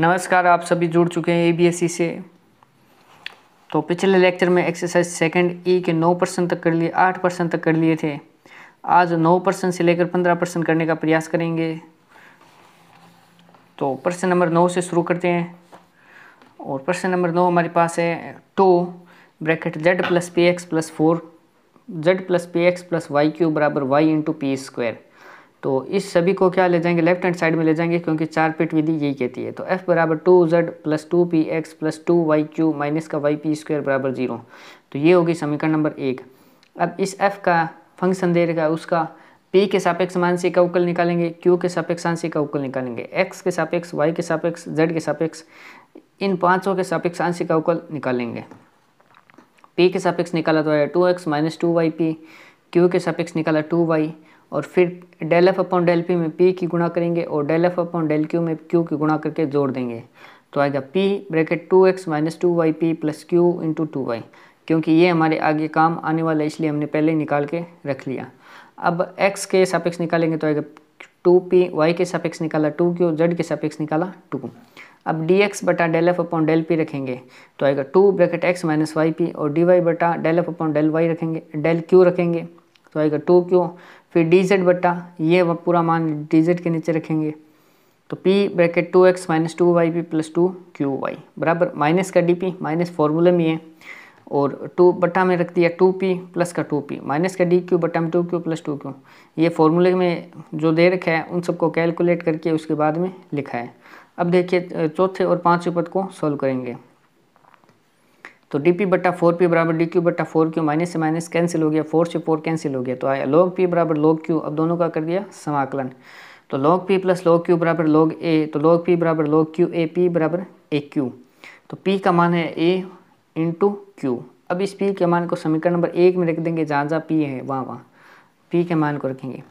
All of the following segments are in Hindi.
नमस्कार आप सभी जुड़ चुके हैं एबीएससी से तो पिछले लेक्चर में एक्सरसाइज सेकंड ई के नौ परसेंट तक कर लिए आठ परसेंट तक कर लिए थे आज नौ परसेंट से लेकर पंद्रह परसेंट करने का प्रयास करेंगे तो प्रश्न नंबर नौ से शुरू करते हैं और प्रश्न नंबर नौ हमारे पास है two bracket Z plus P X plus four Z plus P X plus Y Q बराबर वाई इंटू पी स्क्वायर तो इस सभी को क्या ले जाएंगे लेफ्ट हैंड साइड में ले जाएंगे क्योंकि चार पिट विधि यही कहती है तो f बराबर two Z plus two P X plus two Y Q minus का वाई पी स्क्वायर बराबर जीरो तो ये होगी समीकरण नंबर एक अब इस f का फंक्शन दे रखा है उसका p के सापेक्ष मानसी का उकल निकालेंगे q के सापेक्ष आंसी का उकल निकालेंगे x के सापेक्ष y के सापेक्ष z के सापेक्ष इन पाँचों के सापेक्ष आंसी का उकल निकालेंगे p के सापेक्ष निकाला तो आया two X minus two Y P Q के सापेक्ष निकाला टू वाई और फिर del F upon del P में पी की गुणा करेंगे और del F upon del Q में क्यू की गुणा करके जोड़ देंगे तो आएगा P bracket two X minus two Y P plus Q into two Y क्योंकि ये हमारे आगे काम आने वाला है इसलिए हमने पहले ही निकाल के रख लिया अब एक्स के सापेक्ष निकालेंगे तो आएगा टू पी वाई के सापेक्ष निकाला टू क्यू जेड के सापेक्ष निकाला टू अब डी एक्स बटा del F upon del P रखेंगे तो आएगा two bracket X minus Y P और डी वाई बटा del F upon del Y रखेंगे डेल क्यू रखेंगे तो आएगा टू क्यू फिर डी जेड बट्टा ये पूरा मान डी जेड के नीचे रखेंगे तो p bracket two X minus two Y P plus two Q Y बराबर माइनस का डी पी माइनस फार्मूले में है और टू बट्टा में रख दिया टू पी प्लस का टू पी माइनस का डी क्यू बट्टा में two Q plus two Q ये फॉर्मूले में जो दे रखा है उन सबको कैलकुलेट करके उसके बाद में लिखा है अब देखिए चौथे और पाँचवें पद को सॉल्व करेंगे तो डी पी बट्टा फोर पी बराबर डी क्यू बट्टा फोर क्यू माइनस से माइनस कैंसिल हो गया फोर से फोर कैंसिल हो गया तो आया लॉग पी बराबर लॉग क्यू अब दोनों का कर दिया समाकलन तो log P plus log Q बराबर लॉग ए तो लॉग पी बराबर लॉग क्यू ए पी बराबर ए क्यू तो पी का मान है ए इंटू क्यू अब इस पी के मान को समीकरण नंबर एक में रख देंगे जहाँ जहाँ पी है वहाँ वहाँ पी के मान को रखेंगे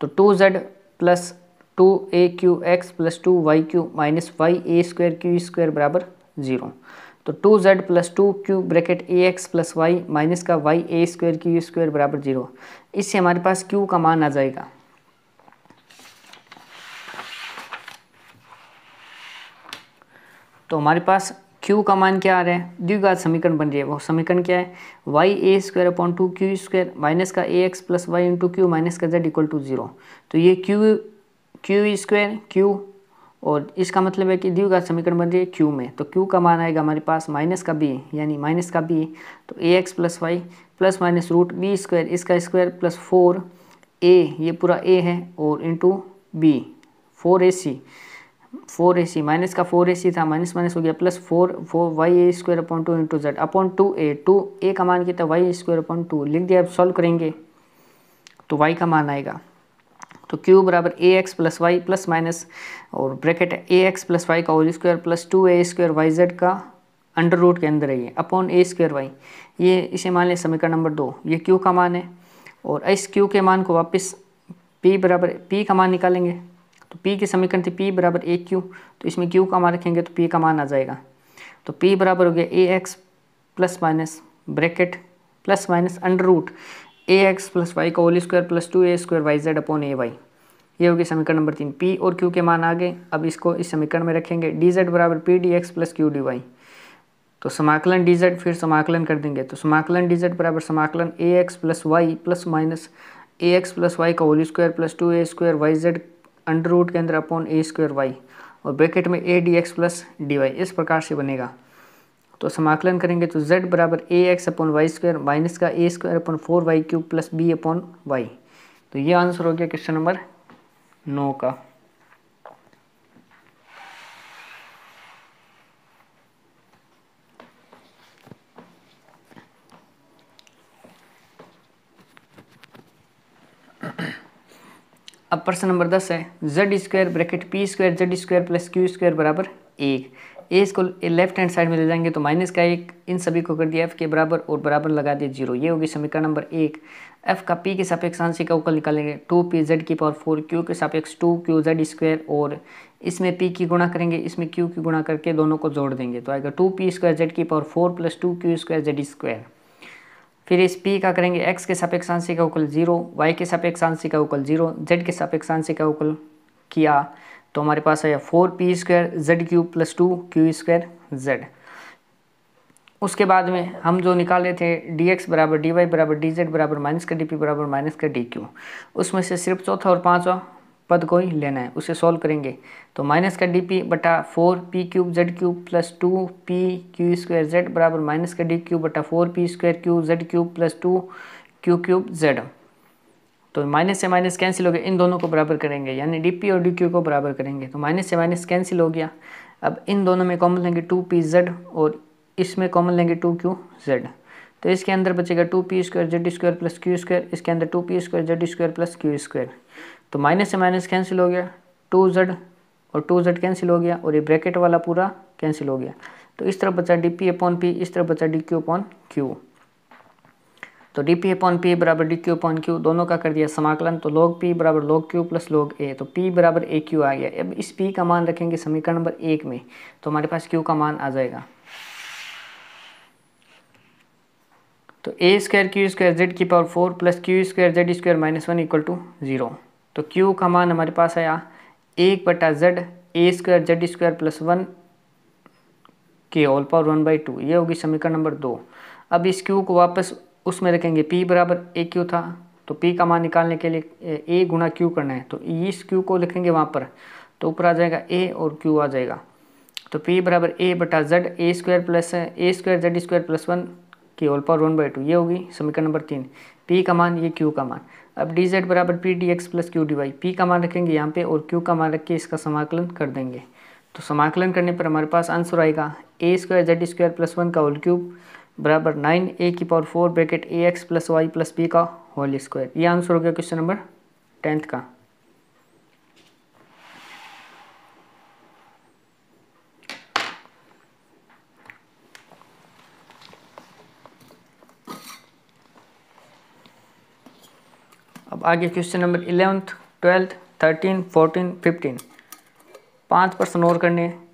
तो two Z plus two A Q X plus two Y Q minus Y A square Q square बराबर जीरो तो two Z plus two Q bracket A X plus Y minus का Y A square Q square बराबर जीरो इससे हमारे पास क्यू का मान आ जाएगा तो हमारे पास क्यू का मान क्या आ रहा है द्विघात समीकरण बन रही है वो समीकरण क्या है Y A square upon two Q square minus का A X plus Y into Q minus का जेड इक्वल टू जीरो तो ये क्यू क्यू स्क्वायर क्यू और इसका मतलब है कि द्विघात समीकरण बन रही है क्यू में तो क्यू का मान आएगा हमारे पास माइनस का बी यानी माइनस का बी तो A X plus Y plus minus root B square इसका स्क्वायर प्लस फोर ए ये पूरा ए है और into B four A C four A C minus का फोर ए सी था माइनस माइनस हो गया plus four four Y A square upon two into Z upon two A two A का मान कितना वाई स्क्वायर अपॉइंट टू लिख दिया अब सॉल्व करेंगे तो वाई का मान आएगा तो क्यू बराबर A X plus Y plus minus और bracket A X plus Y का whole square plus two A square Y Z का अंडर रूट के अंदर है ये अपॉन ए स्क्वायर वाई ये इसे मान लें समीकरण नंबर दो ये क्यू का मान है और इस क्यू के मान को वापस पी बराबर पी का मान निकालेंगे तो पी के समीकरण थे पी बराबर ए क्यू तो इसमें क्यू का मान रखेंगे तो पी का मान आ जाएगा तो पी बराबर हो गया A X plus minus bracket plus minus under root A X plus Y का whole square plus two A square Y Z upon A Y ये होगी समीकरण नंबर तीन पी और क्यू के मान आ गए अब इसको इस समीकरण में रखेंगे डी जेड बराबर P D X plus Q D Y तो समाकलन डी जेड फिर समाकलन कर देंगे तो समाकलन डी जेड बराबर समाकलन A X plus Y plus minus A X plus Y का whole square plus two A square Y Z under root के अंदर अपॉन ए स्क्वायर वाई और ब्रैकेट में A D X plus D Y इस प्रकार से बनेगा तो समाकलन करेंगे तो z बराबर A X upon Y square minus का A square upon four Y cube plus B upon Y तो ये आंसर हो गया क्वेश्चन नंबर नौ का अब प्रश्न नंबर दस है Z square bracket P square Z square plus Q square बराबर एक ए इसको लेफ्ट हैंड साइड में ले जाएंगे तो माइनस का एक इन सभी को कर दिया एफ के बराबर और बराबर लगा दिया जीरो ये होगी समीकरण नंबर एक एफ का पी के सापेक्ष आंशिक का उकल निकालेंगे टू पी जेड की पावर फोर क्यू के सापेक्ष टू क्यू जेड स्क्वायर और इसमें पी की गुणा करेंगे इसमें क्यू की गुणा करके दोनों को जोड़ देंगे तो आएगा टू पी स्क्वायर जेड की power four plus two Q square Z square फिर इस पी का करेंगे एक्स के सापेक्ष का उकल जीरो वाई के सापेक्ष का उकल जीरो जेड के सापेक्ष का उकल किया तो हमारे पास आया four P square Z cube plus two Q square Z उसके बाद में हम जो निकाले थे डी एक्स बराबर डी वाई बराबर डी जेड बराबर माइनस का डी पी बराबर माइनस का डी क्यू उसमें से सिर्फ चौथा और पाँचवा पद को ही लेना है उसे सॉल्व करेंगे तो माइनस का डी पी बटा four P cube Z cube plus two P Q square Z बराबर माइनस का डी क्यू बटा four P square Q Z cube plus two Q cube Z तो माइनस से माइनस कैंसिल हो गया इन दोनों को बराबर करेंगे यानी डी पी और डी क्यू को बराबर करेंगे तो माइनस से माइनस कैंसिल हो गया अब इन दोनों में कॉमन लेंगे टू पी जेड और इसमें कॉमन लेंगे टू क्यू जेड तो इसके अंदर बचेगा two P square Z square plus Q square इसके अंदर two P square Z square plus Q square तो माइनस से माइनस कैंसिल हो गया टू जेड और टू जेड कैंसिल हो गया और ये ब्रैकेट वाला पूरा कैंसिल हो गया तो इस तरफ बचा डी पी अपॉन पी इस तरफ बचा डी क्यू अपॉन क्यू तो डी पी अपॉन पी बराबर डी क्यू अपॉन क्यू दोनों का कर दिया समाकलन तो लॉग पी बराबर log Q plus log A तो पी बराबर ए क्यू आ गया अब इस पी का मान रखेंगे समीकरण नंबर एक में तो हमारे पास क्यू का मान आ जाएगा तो A square Q square Z की power four plus Q square Z square minus one equal to zero तो क्यू का मान हमारे पास आया एक बटा Z A square Z square plus one के whole power one by two ये होगी समीकरण नंबर दो अब इस क्यू को वापस उसमें रखेंगे पी बराबर ए क्यू था तो पी का मान निकालने के लिए ए गुना क्यू करना है तो इस क्यू को लिखेंगे वहाँ पर तो ऊपर आ जाएगा ए और क्यू आ जाएगा तो पी बराबर ए बटा Z A square plus A square Z square plus one की whole power one by two ये होगी समीकरण नंबर तीन पी का मान ये क्यू का मान अब डी जेड बराबर P D X plus Q D Y P का मान रखेंगे यहाँ पे और क्यू का मान रख के इसका समाकलन कर देंगे तो समाकलन करने पर हमारे पास आंसर आएगा A square Z square plus one का होल क्यूब बराबर नाइन ए की power four bracket A X plus Y plus B का होल स्क्वायर ये आंसर हो गया क्वेश्चन नंबर टेंथ का अब आगे question number eleventh twelfth thirteen fourteen fifteen पांच प्रश्न और करने हैं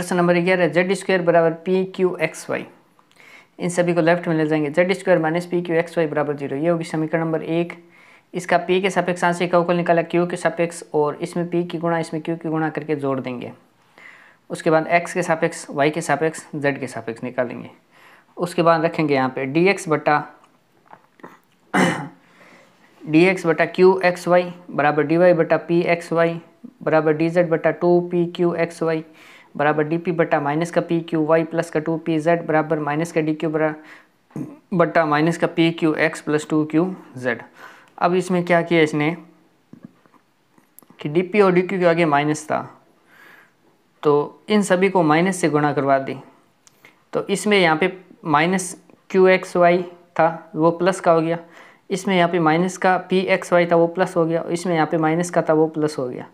प्रश्न नंबर ग्यारह जेड स्क्वायर बराबर पी क्यू एक्स वाई इन सभी को लेफ्ट में ले जाएंगे Z square minus P Q X Y बराबर जीरो ये होगी समीकरण नंबर एक इसका पी के सापेक्ष आंशिक अवकल निकाला क्यू के सापेक्ष और इसमें पी की गुणा इसमें क्यू की गुणा करके जोड़ देंगे उसके बाद एक्स के सापेक्ष वाई के सापेक्ष जेड के सापेक्ष निकालेंगे उसके बाद रखेंगे यहाँ पे डी एक्स बटा डी एक्स बटा क्यू एक्स वाई बराबर डी वाई बटा पी एक्स वाई बराबर डी जेड बटा two P Q X Y बराबर डी पी बटा माइनस का पी क्यू वाई प्लस का टू पी जेड बराबर माइनस का डी क्यू बरा बटा माइनस का P Q X plus two Q Z अब इसमें क्या किया इसने कि डी पी और डी क्यू के आगे माइनस था तो इन सभी को माइनस से गुणा करवा दी तो इसमें यहाँ पे माइनस क्यू एक्स वाई था वो प्लस का हो गया इसमें यहाँ पे माइनस का पी एक्स वाई था वो प्लस हो गया इसमें यहाँ पे माइनस का था वो प्लस हो गया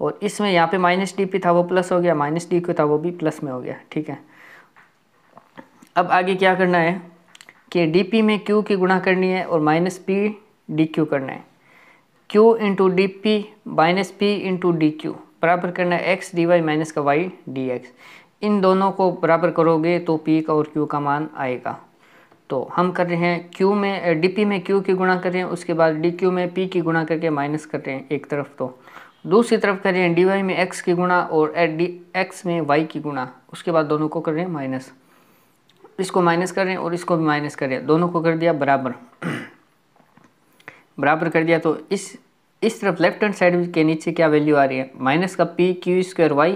और इसमें यहाँ पे माइनस डी पी था वो प्लस हो गया माइनस डी क्यू था वो भी प्लस में हो गया ठीक है अब आगे क्या करना है कि डी पी में क्यू की गुणा करनी है और माइनस पी डी क्यू करना है Q into D P minus P into D Q बराबर करना है एक्स डी वाई माइनस का वाई डी एक्स इन दोनों को बराबर करोगे तो पी का और क्यू का मान आएगा तो हम कर रहे हैं क्यू में डी पी में क्यू की गुणा कर रहे हैं उसके बाद डी क्यू में पी की गुणा करके माइनस कर रहे हैं एक तरफ तो दूसरी तरफ कर रहे हैं डी वाई में एक्स की गुणा और एट डी एक्स में वाई की गुणा उसके बाद दोनों को कर रहे हैं माइनस इसको माइनस कर रहे हैं और इसको भी माइनस कर रहे हैं दोनों को कर दिया बराबर बराबर कर दिया तो इस इस तरफ लेफ्ट हैंड साइड के नीचे क्या वैल्यू आ रही है माइनस का P Q square Y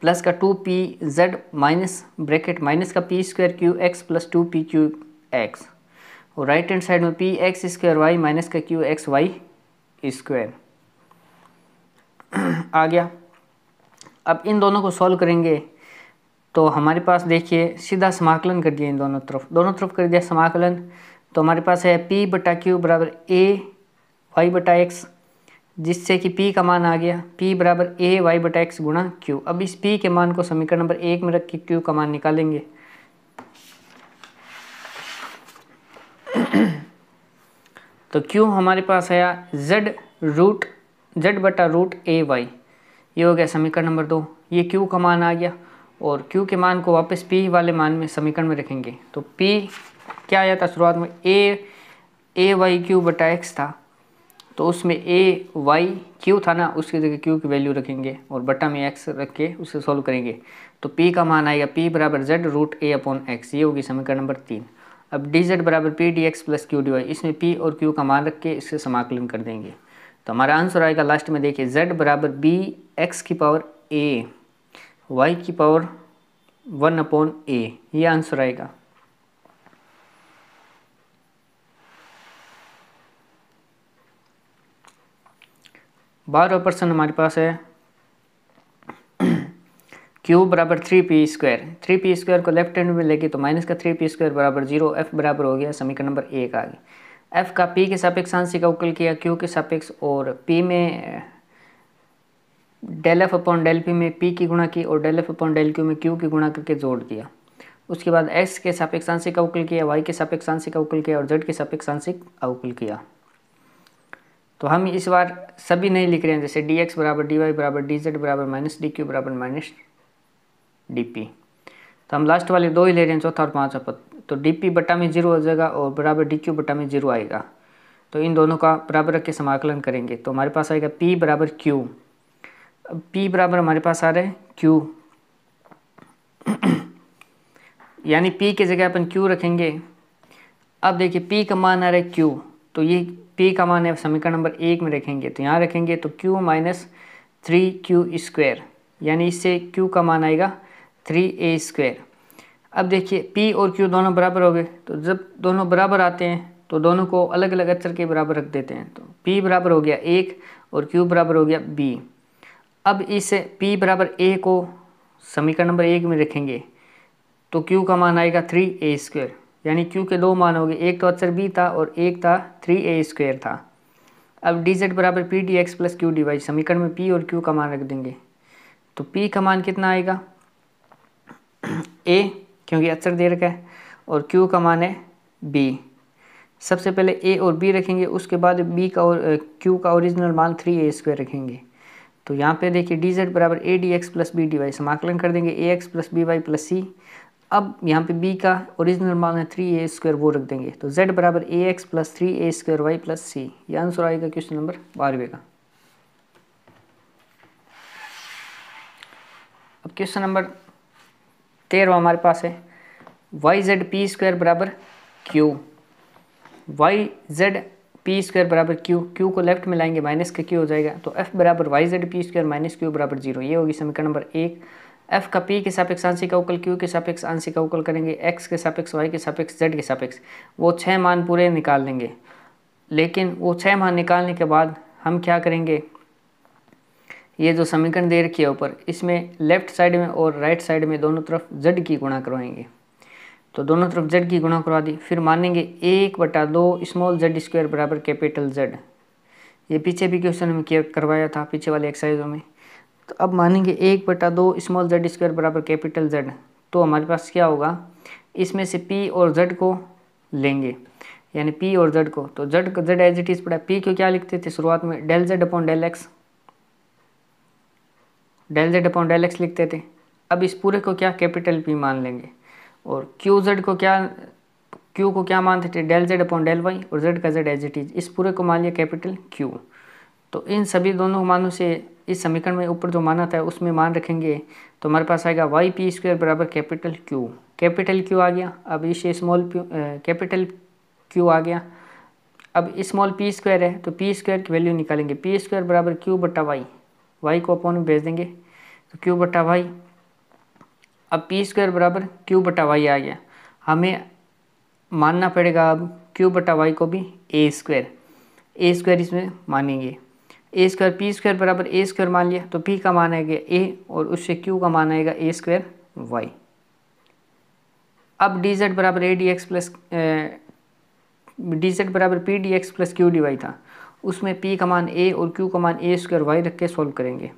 plus का two P Z minus bracket minus का P square Q X plus two P Q X और राइट हैंड साइड में P X square Y minus का क्यू एक्स वाई स्क्वायर आ गया अब इन दोनों को सॉल्व करेंगे तो हमारे पास देखिए सीधा समाकलन कर दिया इन दोनों तरफ दोनों तरफ कर दिया समाकलन तो हमारे पास है पी बटा क्यू बराबर ए वाई बटा एक्स जिससे कि पी का मान आ गया पी बराबर ए वाई बटा एक्स गुणा क्यू अब इस पी के मान को समीकरण नंबर एक में रख के क्यू का मान निकालेंगे तो क्यू हमारे पास आया जेड रूट जेड बटा रूट ए वाई ये हो गया समीकरण नंबर दो ये क्यू का मान आ गया और क्यू के मान को वापस पी वाले मान में समीकरण में रखेंगे तो पी क्या आया था शुरुआत में ए ए वाई क्यू बटा एक्स था तो उसमें ए वाई क्यू था ना उसकी जगह क्यू की वैल्यू रखेंगे और बटा में एक्स रख के उसे सॉल्व करेंगे तो पी का मान आएगा पी बराबर Z root A upon X ये होगी समीकरण नंबर तीन अब डी जेड बराबर P D X plus Q D Y इसमें पी और क्यू का मान रख के इससे समाकलन कर देंगे तो हमारा आंसर आएगा लास्ट में देखिए z बराबर बी एक्स की पावर ए वाई की पावर वन अपॉन ए ये आंसर आएगा बारह प्रश्न हमारे पास है क्यू बराबर three P square three P square को लेफ्ट हैंड में लेगी तो माइनस का थ्री पी स्क्वायर बराबर जीरो एफ बराबर हो गया समीकरण नंबर एक आ गया एफ का पी के सापेक्ष आंशिक का उकल किया क्यू के सापेक्ष और पी में del F upon del P में पी की गुणा की और del F upon del Q में क्यू की गुणा करके जोड़ दिया उसके बाद एक्स के सापेक्ष आंशिक का उकल किया वाई के सापेक्ष आंशिक का उकल किया और जेड के सापेक्ष आंशिक उकल किया तो हम इस बार सभी नहीं लिख रहे हैं जैसे डी एक्स बराबर डी वाई बराबर डी जेड बराबर माइनस डी क्यू बराबर माइनस डी पी तो हम लास्ट वाले दो ही ले रहे हैं चौथा और पाँचवा पद तो डी पी बटा में जीरो हो जाएगा और बराबर डी क्यू बटा में जीरो आएगा तो इन दोनों का बराबर रख के समाकलन करेंगे तो हमारे पास आएगा पी बराबर क्यू पी बराबर हमारे पास आ रहा है क्यू यानी पी की जगह अपन क्यू रखेंगे अब देखिए पी का मान आ रहा है क्यू तो ये पी का मान है समीकरण नंबर एक में रखेंगे तो यहाँ रखेंगे तो Q minus three Q square यानी इससे क्यू का मान आएगा थ्री ए स्क्वेयर अब देखिए P और Q दोनों बराबर हो गए तो जब दोनों बराबर आते हैं तो दोनों को अलग अलग अक्षर के बराबर रख देते हैं तो P बराबर हो गया एक और Q बराबर हो गया B अब इस P बराबर ए को समीकरण नंबर एक में रखेंगे तो Q का मान आएगा थ्री ए स्क्वेयर यानी Q के दो मान हो गए एक तो अक्षर B था और एक था थ्री ए स्क्वेयर था अब डी जेड बराबर P D X plus Q D Y समीकरण में पी और क्यू का मान रख देंगे तो पी का मान कितना आएगा ए क्योंकि अक्सर दे रखा है और क्यू का मान है बी सबसे पहले ए और बी रखेंगे उसके बाद बी का और क्यू का ओरिजिनल मान थ्री ए स्क्वायर रखेंगे तो यहाँ पे देखिए डी जेड बराबर A D X plus B D Y समाकलन कर देंगे A X plus B Y plus C अब यहाँ पे बी का ओरिजिनल मान है थ्री ए स्क्वायर वो रख देंगे तो जेड बराबर A X plus three A square Y plus C ये आंसर आएगा क्वेश्चन नंबर बारहवें का अब क्वेश्चन नंबर तेरवा हमारे पास है वाई जेड पी स्क्वायर बराबर Q Y Z P square बराबर क्यू क्यू को लेफ्ट में लाएंगे माइनस का क्यू हो जाएगा तो एफ बराबर Y Z P square minus Q बराबर जीरो ये होगी समीकरण नंबर एक एफ का पी के सापेक्ष आंशिक का अवकल क्यू के सापेक्ष आंशिक का अवकल करेंगे एक्स के सापेक्ष वाई के सापेक्ष जेड के सापेक्ष वो छः मान पूरे निकाल लेंगे लेकिन वो छः मान निकालने के बाद हम क्या करेंगे ये जो समीकरण दे रखी है ऊपर इसमें लेफ्ट साइड में और राइट साइड में दोनों तरफ जड की गुणा करवाएंगे तो दोनों तरफ जड की गुणा करवा दी फिर मानेंगे एक बटा दो स्मॉल जेड स्क्वायर बराबर कैपिटल जेड ये पीछे भी क्वेश्चन में किया करवाया था पीछे वाले एक्सरसाइजों में तो अब मानेंगे एक बटा दो स्मॉल जेड स्क्वायर बराबर कैपिटल जेड तो हमारे पास क्या होगा इसमें से पी और जेड को लेंगे यानी पी और जेड को तो Z Z as it is पड़ा पी को क्या लिखते थे शुरुआत में del Z upon del X del Z upon del X लिखते थे अब इस पूरे को क्या कैपिटल पी मान लेंगे और क्यू जेड को क्या क्यू को क्या मानते थे del Z upon del Y और जेड का जेड एज इट इज इस पूरे को मान लिया कैपिटल क्यू तो इन सभी दोनों मानों से इस समीकरण में ऊपर जो माना था उसमें मान रखेंगे तो हमारे पास आएगा वाई पी स्क्वायर बराबर कैपिटल क्यू कैपिटल क्यू आ गया अब इस स्मॉल कैपिटल क्यू आ गया अब स्मॉल पी स्क्वायर है तो पी स्क्वायर की वैल्यू निकालेंगे पी स्क्वायर बराबर क्यू बटा वाई वाई को अपॉन में भेज देंगे तो क्यू बटा वाई अब पी स्क्वायर बराबर क्यू बटा वाई आ गया हमें मानना पड़ेगा अब क्यू बटा वाई को भी ए स्क्वायर ए स्क्वायर इसमें मानेंगे ए स्क्वायर पी स्क्वायर बराबर ए स्क्वायर मान लिया तो पी का मान आएगा ए और उससे क्यू का मान आएगा ए स्क्वायर वाई अब डी जेड बराबर A D X plus D Z बराबर P D X plus Q D Y था उसमें पी का मान ए और क्यू का मान ए स्क्वायर वाई रख के सॉल्व करेंगे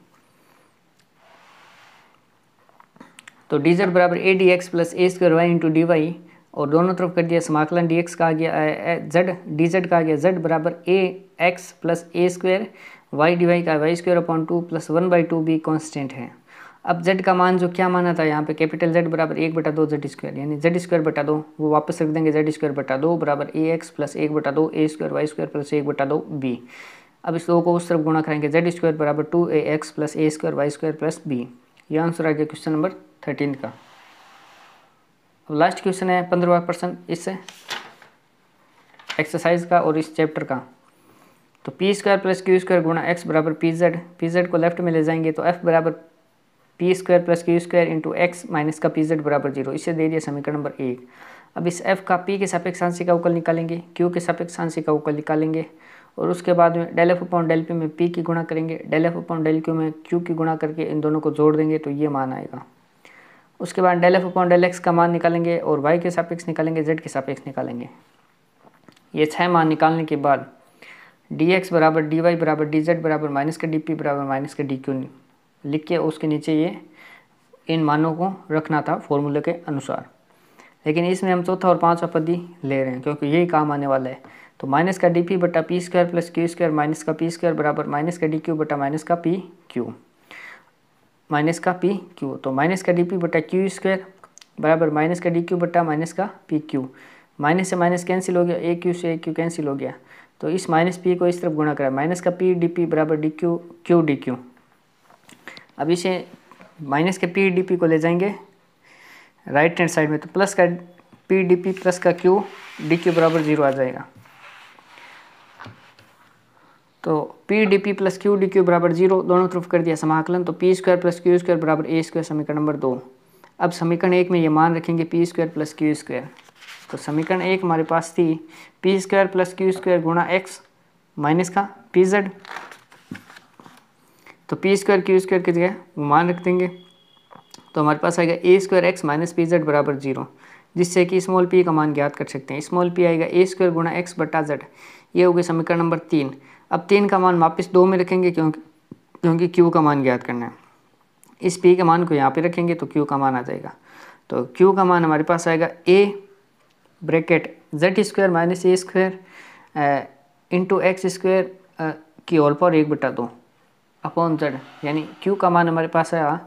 तो डी जेड बराबर A D X plus A square Y into D Y और दोनों तरफ कर दिया समाकलन डी एक्स का आ गया जेड डी जेड का आ गया जेड बराबर A X plus A square Y D Y का Y square upon two plus one by two भी कॉन्स्टेंट है अब जेड का मान जो क्या माना था यहाँ पे कैपिटल जेड बराबर एक बटा दो जेड स्क्वायर यानी जेड स्क्वायर बटा दो वो वापस रख देंगे जेड स्क्वायर बटा दो बराबर ए एक्स प्लस एक बटा दो A square Y square plus एक बटा दो बी अब इस दो को उस तरफ गुणा करेंगे जेड स्क्वायर बराबर two A X plus A square Y square plus B ये आंसर आ गया क्वेश्चन नंबर थर्टीन का अब लास्ट क्वेश्चन है पंद्रह प्रश्न इस एक्सरसाइज का और इस चैप्टर का तो P square plus Q square गुणा एक्स बराबर पी जेड पी जेड को लेफ्ट में ले जाएंगे तो एफ बराबर P square plus Q square into X minus का पी जेड बराबर जीरो इसे दे दिया समीकरण नंबर एक अब इस एफ का पी के सापेक्ष आंशिक अवकल निकालेंगे क्यू के सापेक्ष आंशिक अवकल निकालेंगे और उसके बाद में del F upon del P में पी की गुणा करेंगे del F upon del Q में क्यू की गुणा करके इन दोनों को जोड़ देंगे तो ये मान आएगा उसके बाद del F upon del X का मान निकालेंगे और वाई के सापेक्ष निकालेंगे जेड के सापेक्ष निकालेंगे ये छः मान निकालने के बाद डी एक्स बराबर डी वाई बराबर डी जेड बराबर माइनस के डी पी बराबर माइनस के डी क्यू लिख के उसके नीचे ये इन मानों को रखना था फॉर्मूले के अनुसार लेकिन इसमें हम चौथा और पाँचवा पद ही ले रहे हैं क्योंकि यही काम आने वाला है तो माइनस का डी पी बटा P square plus Q square minus का पी स्क्वायर बराबर माइनस का डी क्यू बटा माइनस का पी क्यू माइनस का पी क्यू तो माइनस का डी पी बटा क्यू स्क्वायर बराबर माइनस का डी क्यू बटा माइनस का पी क्यू माइनस से माइनस कैंसिल हो गया ए क्यू से ए क्यू कैंसिल हो गया तो इस माइनस पी को इस तरफ गुणा करा माइनस का पी डी पी बराबर D Q Q D Q अब इसे माइनस के पी डी पी को ले जाएंगे राइट हैंड साइड में तो प्लस का पी डी पी प्लस का क्यू डी क्यू बराबर जीरो आ जाएगा तो P D P plus Q D Q बराबर जीरो दोनों तरफ कर दिया समाकलन तो P square plus Q square बराबर ए स्क्वायर समीकरण नंबर दो अब समीकरण एक में ये मान रखेंगे P square plus Q square तो समीकरण एक हमारे पास थी P square plus Q square गुणा एक्स माइनस का पी जेड तो पी स्क्वायर क्यू स्क्वायर की जगह मान रख देंगे तो हमारे पास आएगा A square X minus P Z बराबर जीरो जिससे कि स्मॉल पी का मान ज्ञात कर सकते हैं स्मॉल पी आएगा ए स्क्वायर गुणा एक्स बटा जेड ये हो गया समीकरण नंबर तीन अब तीन का मान वापस दो में रखेंगे क्योंकि क्योंकि क्यू का मान ज्ञात करना है इस पी का मान को यहाँ पे रखेंगे तो क्यू का मान आ जाएगा तो क्यू का मान हमारे पास आएगा A bracket Z square minus A square into X square की ऑल पावर एक बटा दो अपॉन जेड यानी क्यू का मान हमारे पास आया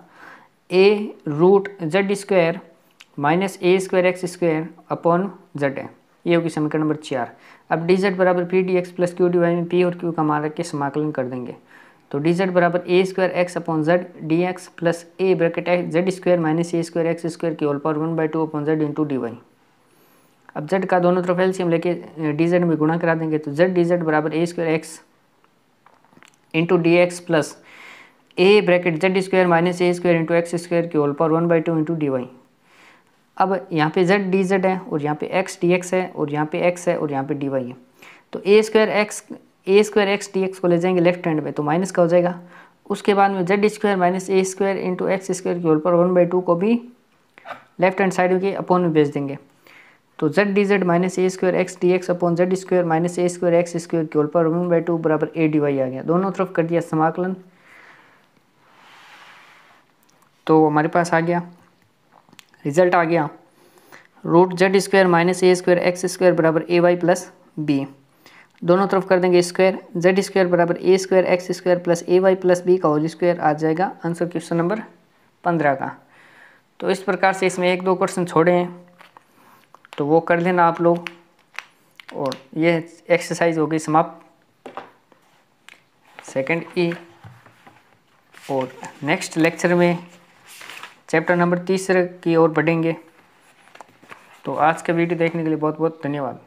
A root Z square minus A square X square upon Z है ये होगी समीकरण नंबर चार अब डी जेड बराबर P D X plus Q D Y में पी और क्यू का मान रख के समाकलन कर देंगे तो डी जेड बराबर A square X upon Z D X plus A bracket X Z square minus A square X square की all power one by two upon Z into D Y अब जेड का दोनों तरफ एल सीम लेके डी जेड में गुणा करा देंगे तो जेड डी जेड बराबर A square X into D X plus A bracket Z square minus A square into X square की all power one by two into D Y अब यहाँ पे z जेड है और यहाँ पे x dx है और यहाँ पे x है और यहाँ पे dy है तो A square X A square X D को ले जाएंगे लेफ्ट हैंड पे तो माइनस का हो जाएगा उसके बाद में Z square minus A square into X square के पर वन बाई टू को भी लेफ्ट हैंड साइड के अपोन में भेज देंगे तो Z D Z minus A square X D X upon Z square minus A square X square के पर वन बाई टू बराबर ए डी वाई आ गया दोनों तरफ कर दिया समाकलन तो हमारे पास आ गया रिजल्ट आ गया root Z square minus A square X square बराबर ए वाई प्लस बी दोनों तरफ कर देंगे स्क्वायर जेड स्क्वायर बराबर A square X square plus A Y plus B का होल स्क्वायर आ जाएगा आंसर क्वेश्चन नंबर पंद्रह का तो इस प्रकार से इसमें एक दो क्वेश्चन छोड़े हैं तो वो कर लेना आप लोग और ये एक्सरसाइज हो गई समाप्त सेकेंड ई और नेक्स्ट लेक्चर में चैप्टर नंबर तीसरे की ओर बढ़ेंगे तो आज का वीडियो देखने के लिए बहुत बहुत धन्यवाद